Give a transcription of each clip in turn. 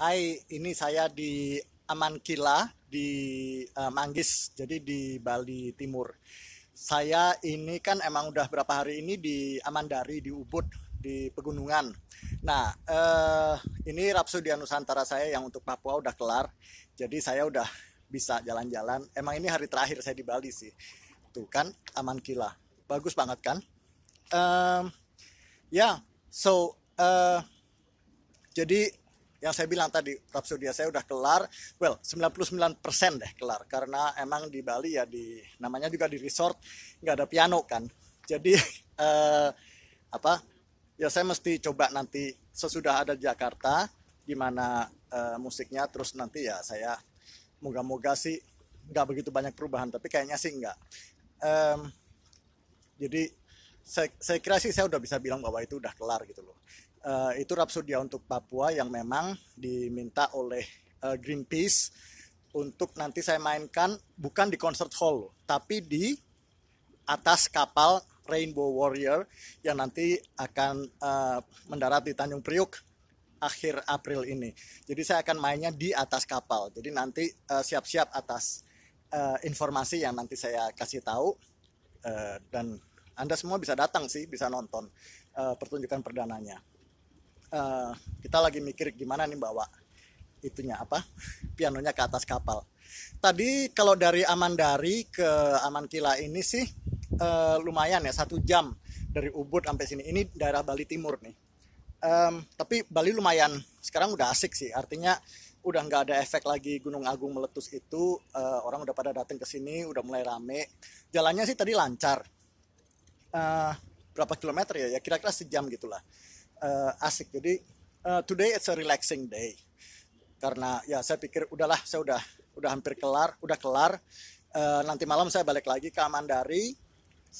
Hai, ini saya di Aman Kila di uh, Manggis, jadi di Bali Timur. Saya ini kan emang udah berapa hari ini di Amandari di Ubud di pegunungan. Nah, uh, ini Rapsodia Nusantara saya yang untuk Papua udah kelar. Jadi saya udah bisa jalan-jalan. Emang ini hari terakhir saya di Bali sih. Tuh kan Aman Kila. Bagus banget kan? Um, ya, yeah, so uh, jadi yang saya bilang tadi Rapsodia saya udah kelar well 99% deh kelar karena emang di Bali ya di namanya juga di resort nggak ada piano kan jadi eh, apa ya saya mesti coba nanti sesudah ada Jakarta gimana eh, musiknya terus nanti ya saya moga-moga sih nggak begitu banyak perubahan tapi kayaknya sih nggak eh, jadi saya, saya kira sih saya udah bisa bilang bahwa itu udah kelar gitu loh. Uh, itu Rapsodia untuk Papua yang memang diminta oleh uh, Greenpeace untuk nanti saya mainkan bukan di concert hall tapi di atas kapal Rainbow Warrior yang nanti akan uh, mendarat di Tanjung Priuk akhir April ini. Jadi saya akan mainnya di atas kapal. Jadi nanti siap-siap uh, atas uh, informasi yang nanti saya kasih tahu uh, dan anda semua bisa datang sih, bisa nonton uh, pertunjukan perdananya. Uh, kita lagi mikir gimana nih bawa itunya apa pianonya ke atas kapal. Tadi kalau dari Amandari ke Amankila ini sih uh, lumayan ya satu jam dari Ubud sampai sini. Ini daerah Bali Timur nih. Um, tapi Bali lumayan sekarang udah asik sih. Artinya udah nggak ada efek lagi Gunung Agung meletus itu. Uh, orang udah pada datang ke sini, udah mulai rame. Jalannya sih tadi lancar uh, berapa kilometer ya ya kira-kira sejam gitulah uh, asik jadi uh, today it's a relaxing day karena ya saya pikir udahlah saya udah udah hampir kelar udah kelar uh, nanti malam saya balik lagi ke Amandari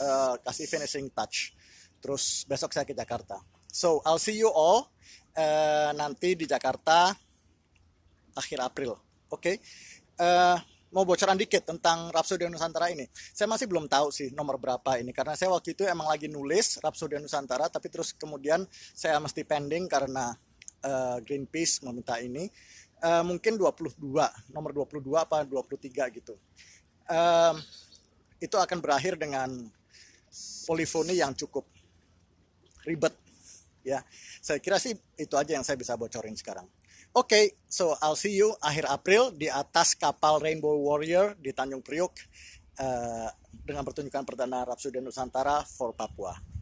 uh, kasih finishing touch terus besok saya ke Jakarta so I'll see you all uh, nanti di Jakarta akhir April oke okay? uh, mau bocoran dikit tentang Rhapsody Nusantara ini. Saya masih belum tahu sih nomor berapa ini karena saya waktu itu emang lagi nulis Rhapsody Nusantara tapi terus kemudian saya mesti pending karena uh, Greenpeace meminta ini. Uh, mungkin 22, nomor 22 apa 23 gitu. Uh, itu akan berakhir dengan polifoni yang cukup ribet ya. Saya kira sih itu aja yang saya bisa bocorin sekarang. Oke, okay, so I'll see you akhir April di atas kapal Rainbow Warrior di Tanjung Priuk uh, dengan pertunjukan perdana Rapsuden Nusantara for Papua.